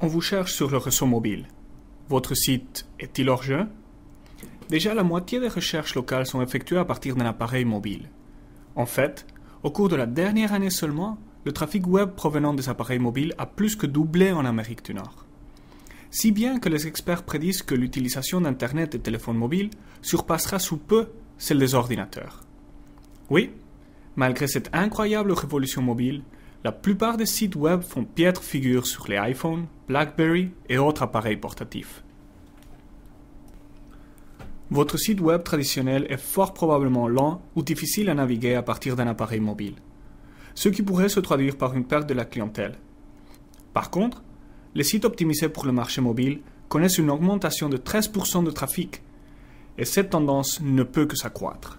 On vous cherche sur le réseau mobile. Votre site est-il hors jeu Déjà, la moitié des recherches locales sont effectuées à partir d'un appareil mobile. En fait, au cours de la dernière année seulement, le trafic web provenant des appareils mobiles a plus que doublé en Amérique du Nord. Si bien que les experts prédisent que l'utilisation d'Internet et téléphones mobiles surpassera sous peu celle des ordinateurs. Oui, malgré cette incroyable révolution mobile, la plupart des sites web font piètre figure sur les iPhone, BlackBerry et autres appareils portatifs. Votre site web traditionnel est fort probablement lent ou difficile à naviguer à partir d'un appareil mobile, ce qui pourrait se traduire par une perte de la clientèle. Par contre, les sites optimisés pour le marché mobile connaissent une augmentation de 13% de trafic, et cette tendance ne peut que s'accroître.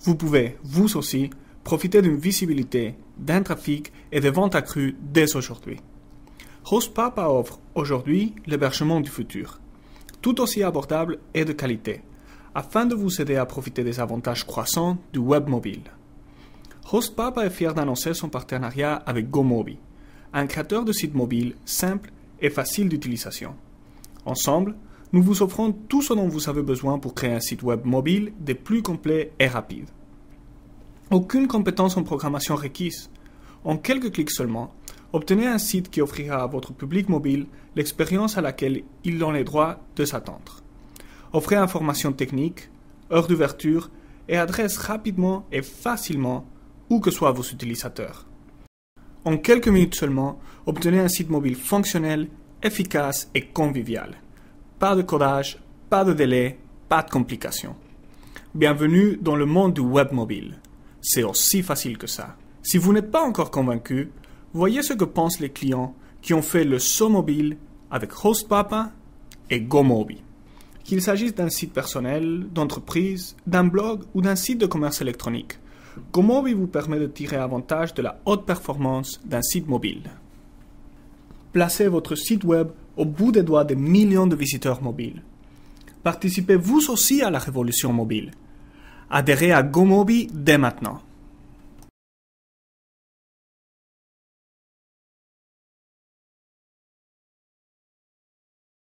Vous pouvez, vous aussi, profiter d'une visibilité, d'un trafic et de ventes accrues dès aujourd'hui. Hostpapa offre aujourd'hui l'hébergement du futur, tout aussi abordable et de qualité, afin de vous aider à profiter des avantages croissants du web mobile. Hostpapa est fier d'annoncer son partenariat avec GoMobi, un créateur de sites mobiles simple et facile d'utilisation. Ensemble, nous vous offrons tout ce dont vous avez besoin pour créer un site web mobile des plus complets et rapides. Aucune compétence en programmation requise. En quelques clics seulement, obtenez un site qui offrira à votre public mobile l'expérience à laquelle il a les droits de s'attendre. Offrez informations techniques, heures d'ouverture et adresse rapidement et facilement où que soient vos utilisateurs. En quelques minutes seulement, obtenez un site mobile fonctionnel, efficace et convivial. Pas de codage, pas de délai, pas de complications. Bienvenue dans le monde du web mobile. C'est aussi facile que ça. Si vous n'êtes pas encore convaincu, voyez ce que pensent les clients qui ont fait le saut mobile avec Hostpapa et GoMobi. Qu'il s'agisse d'un site personnel, d'entreprise, d'un blog ou d'un site de commerce électronique, GoMobi vous permet de tirer avantage de la haute performance d'un site mobile. Placez votre site web au bout des doigts des millions de visiteurs mobiles. Participez vous aussi à la révolution mobile. Adhérez à Gomobi dès maintenant.